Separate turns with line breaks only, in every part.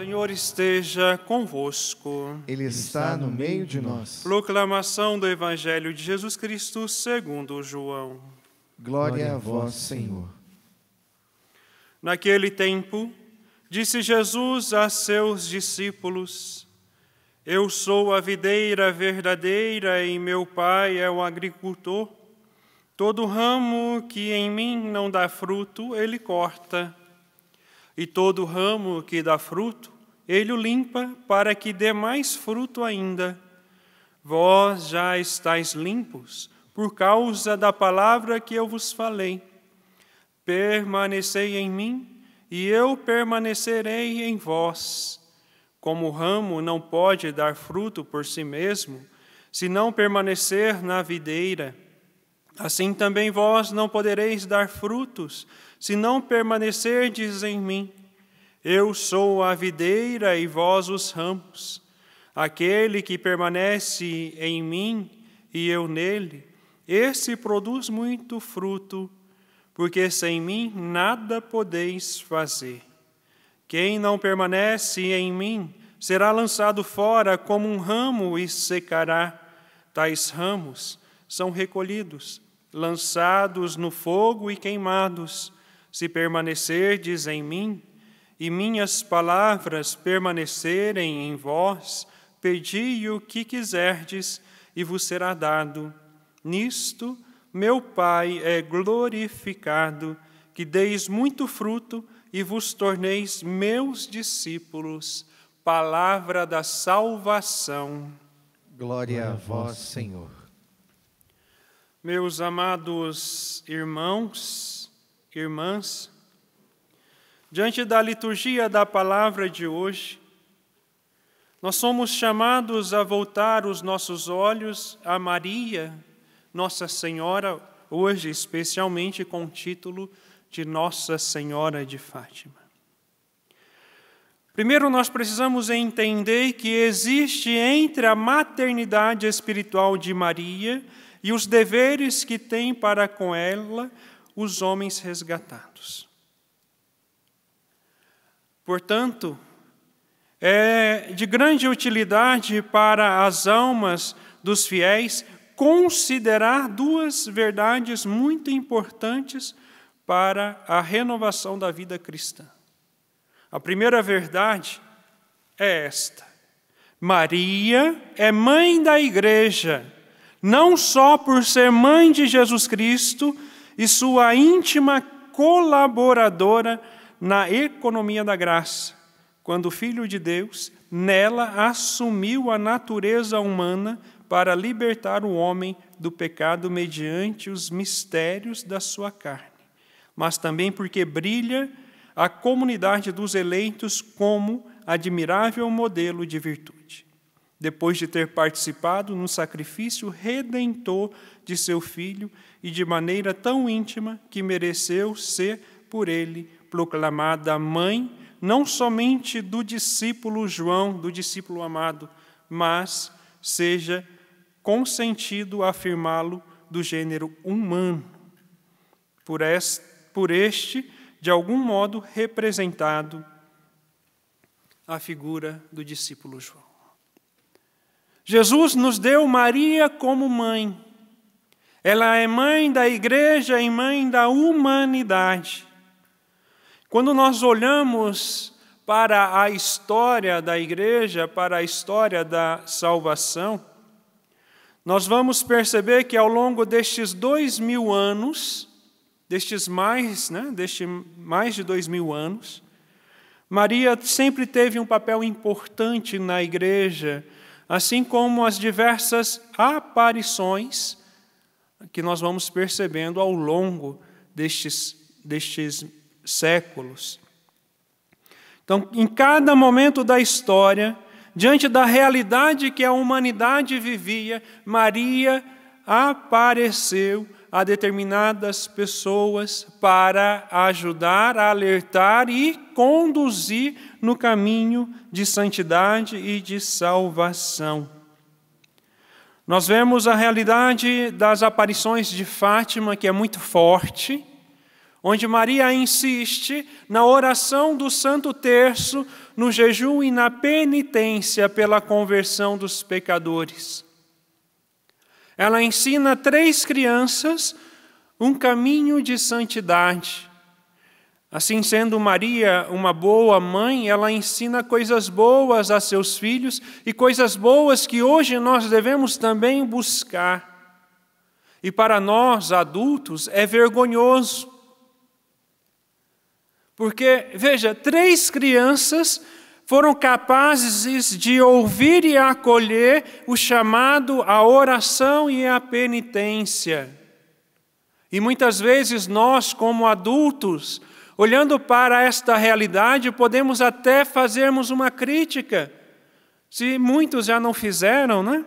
Senhor esteja convosco. Ele está no meio de nós. Proclamação do Evangelho de Jesus Cristo segundo João. Glória a vós, Senhor. Naquele tempo, disse Jesus a seus discípulos: Eu sou a videira verdadeira e meu Pai é o agricultor. Todo ramo que em mim não dá fruto, ele corta e todo ramo que dá fruto, ele o limpa para que dê mais fruto ainda. Vós já estáis limpos por causa da palavra que eu vos falei. Permanecei em mim, e eu permanecerei em vós. Como o ramo não pode dar fruto por si mesmo, se não permanecer na videira, Assim também vós não podereis dar frutos, se não permanecerdes em mim. Eu sou a videira e vós os ramos. Aquele que permanece em mim e eu nele, esse produz muito fruto, porque sem mim nada podeis fazer. Quem não permanece em mim será lançado fora como um ramo e secará. Tais ramos são recolhidos, lançados no fogo e queimados. Se permanecerdes em mim, e minhas palavras permanecerem em vós, pedi o que quiserdes, e vos será dado. Nisto meu Pai é glorificado, que deis muito fruto e vos torneis meus discípulos. Palavra da salvação. Glória a vós, Senhor. Meus amados irmãos, irmãs, diante da liturgia da palavra de hoje, nós somos chamados a voltar os nossos olhos a Maria, Nossa Senhora, hoje especialmente com o título de Nossa Senhora de Fátima. Primeiro, nós precisamos entender que existe entre a maternidade espiritual de Maria e os deveres que têm para com ela os homens resgatados. Portanto, é de grande utilidade para as almas dos fiéis considerar duas verdades muito importantes para a renovação da vida cristã. A primeira verdade é esta: Maria é mãe da igreja não só por ser mãe de Jesus Cristo e sua íntima colaboradora na economia da graça, quando o Filho de Deus nela assumiu a natureza humana para libertar o homem do pecado mediante os mistérios da sua carne, mas também porque brilha a comunidade dos eleitos como admirável modelo de virtude depois de ter participado no sacrifício redentor de seu filho e de maneira tão íntima que mereceu ser por ele proclamada mãe não somente do discípulo João, do discípulo amado, mas seja consentido afirmá-lo do gênero humano. Por este, por este, de algum modo, representado a figura do discípulo João. Jesus nos deu Maria como mãe. Ela é mãe da igreja e mãe da humanidade. Quando nós olhamos para a história da igreja, para a história da salvação, nós vamos perceber que ao longo destes dois mil anos, destes mais, né, deste mais de dois mil anos, Maria sempre teve um papel importante na igreja, assim como as diversas aparições que nós vamos percebendo ao longo destes, destes séculos. Então, em cada momento da história, diante da realidade que a humanidade vivia, Maria apareceu a determinadas pessoas para ajudar, alertar e conduzir no caminho de santidade e de salvação. Nós vemos a realidade das aparições de Fátima, que é muito forte, onde Maria insiste na oração do Santo Terço, no jejum e na penitência pela conversão dos pecadores. Ela ensina três crianças um caminho de santidade. Assim sendo Maria uma boa mãe, ela ensina coisas boas a seus filhos e coisas boas que hoje nós devemos também buscar. E para nós adultos é vergonhoso. Porque, veja, três crianças foram capazes de ouvir e acolher o chamado à oração e à penitência. E muitas vezes nós, como adultos, olhando para esta realidade, podemos até fazermos uma crítica, se muitos já não fizeram, né?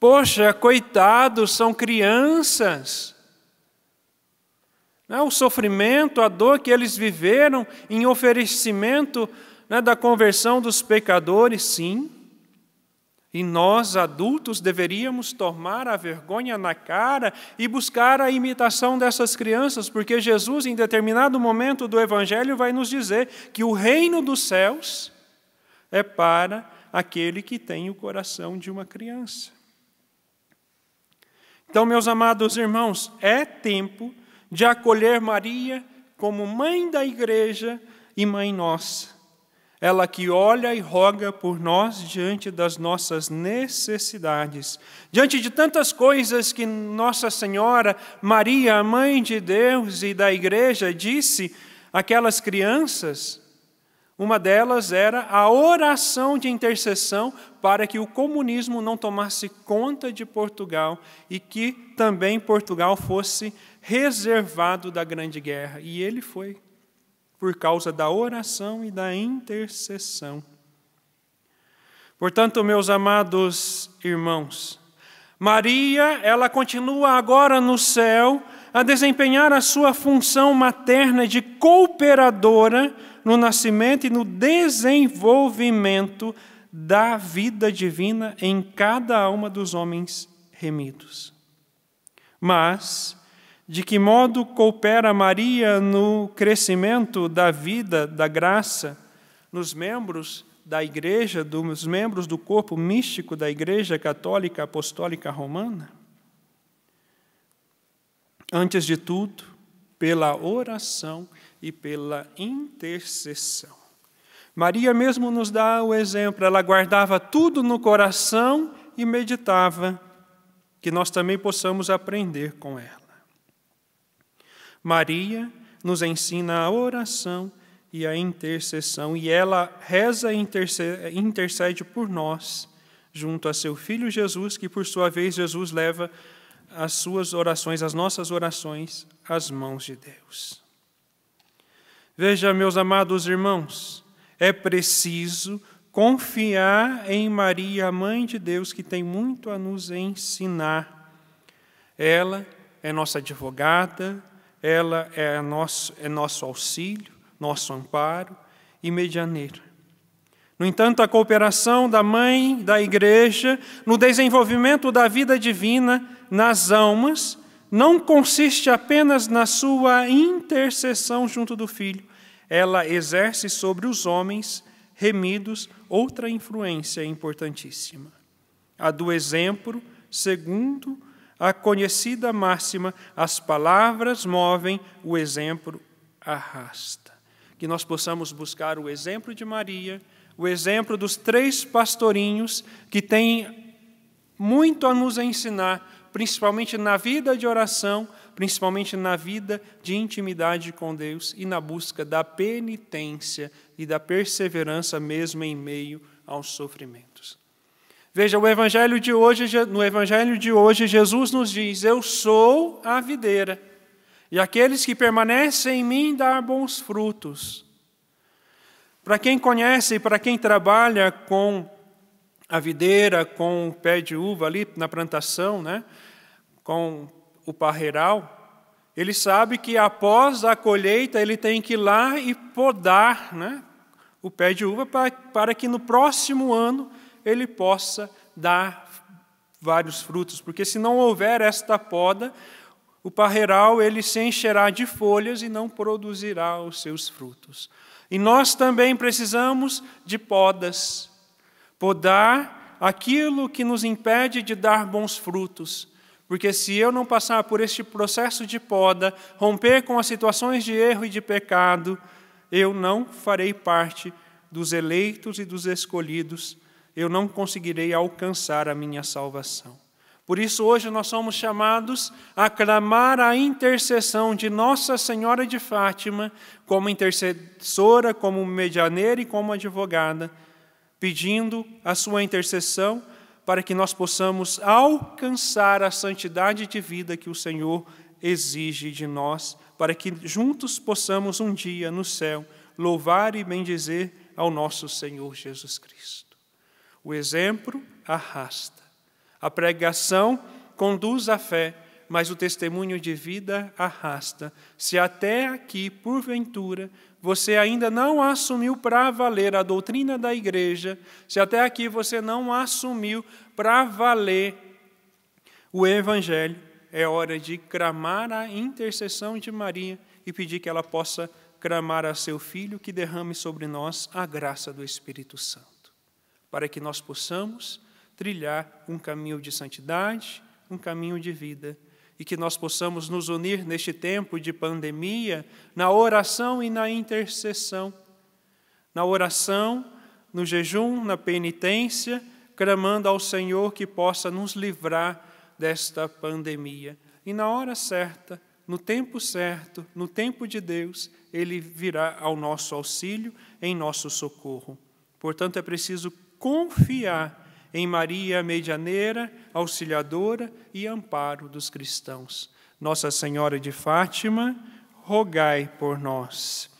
Poxa, coitados, são crianças. Né, o sofrimento, a dor que eles viveram em oferecimento né, da conversão dos pecadores, sim, e nós, adultos, deveríamos tomar a vergonha na cara e buscar a imitação dessas crianças, porque Jesus, em determinado momento do Evangelho, vai nos dizer que o reino dos céus é para aquele que tem o coração de uma criança. Então, meus amados irmãos, é tempo de acolher Maria como mãe da igreja e mãe nossa ela que olha e roga por nós diante das nossas necessidades, diante de tantas coisas que Nossa Senhora, Maria, a mãe de Deus e da igreja, disse àquelas crianças. Uma delas era a oração de intercessão para que o comunismo não tomasse conta de Portugal e que também Portugal fosse reservado da Grande Guerra. E ele foi por causa da oração e da intercessão. Portanto, meus amados irmãos, Maria, ela continua agora no céu a desempenhar a sua função materna de cooperadora no nascimento e no desenvolvimento da vida divina em cada alma dos homens remidos. Mas de que modo coopera Maria no crescimento da vida, da graça, nos membros da igreja, dos membros do corpo místico da Igreja Católica Apostólica Romana? Antes de tudo, pela oração e pela intercessão. Maria mesmo nos dá o exemplo, ela guardava tudo no coração e meditava, que nós também possamos aprender com ela. Maria nos ensina a oração e a intercessão, e ela reza e intercede por nós, junto a seu filho Jesus, que por sua vez Jesus leva as suas orações, as nossas orações, às mãos de Deus. Veja, meus amados irmãos, é preciso confiar em Maria, a mãe de Deus, que tem muito a nos ensinar. Ela é nossa advogada, ela é, nosso, é nosso auxílio, nosso amparo e medianeira. No entanto, a cooperação da mãe da igreja no desenvolvimento da vida divina nas almas não consiste apenas na sua intercessão junto do filho, ela exerce sobre os homens remidos outra influência importantíssima, a do exemplo segundo a conhecida máxima: as palavras movem, o exemplo arrasta. Que nós possamos buscar o exemplo de Maria, o exemplo dos três pastorinhos que têm muito a nos ensinar, principalmente na vida de oração, principalmente na vida de intimidade com Deus e na busca da penitência e da perseverança mesmo em meio ao sofrimento. Veja, o evangelho de hoje, no evangelho de hoje Jesus nos diz: "Eu sou a videira, e aqueles que permanecem em mim dão bons frutos". Para quem conhece, para quem trabalha com a videira, com o pé de uva ali na plantação, né? Com o parreiral, ele sabe que após a colheita ele tem que ir lá e podar, né? O pé de uva para, para que no próximo ano ele possa dar vários frutos, porque se não houver esta poda, o parreiral ele se encherá de folhas e não produzirá os seus frutos. E nós também precisamos de podas. Podar aquilo que nos impede de dar bons frutos. Porque se eu não passar por este processo de poda, romper com as situações de erro e de pecado, eu não farei parte dos eleitos e dos escolhidos eu não conseguirei alcançar a minha salvação. Por isso, hoje nós somos chamados a clamar a intercessão de Nossa Senhora de Fátima, como intercessora, como medianeira e como advogada, pedindo a sua intercessão para que nós possamos alcançar a santidade de vida que o Senhor exige de nós, para que juntos possamos um dia no céu louvar e bendizer ao nosso Senhor Jesus Cristo. O exemplo arrasta. A pregação conduz à fé, mas o testemunho de vida arrasta. Se até aqui, porventura, você ainda não assumiu para valer a doutrina da igreja, se até aqui você não assumiu para valer o evangelho, é hora de clamar a intercessão de Maria e pedir que ela possa clamar a seu filho que derrame sobre nós a graça do Espírito Santo para que nós possamos trilhar um caminho de santidade, um caminho de vida, e que nós possamos nos unir neste tempo de pandemia na oração e na intercessão, na oração, no jejum, na penitência, clamando ao Senhor que possa nos livrar desta pandemia. E na hora certa, no tempo certo, no tempo de Deus, Ele virá ao nosso auxílio, em nosso socorro. Portanto, é preciso confiar em Maria Medianeira, auxiliadora e amparo dos cristãos. Nossa Senhora de Fátima, rogai por nós.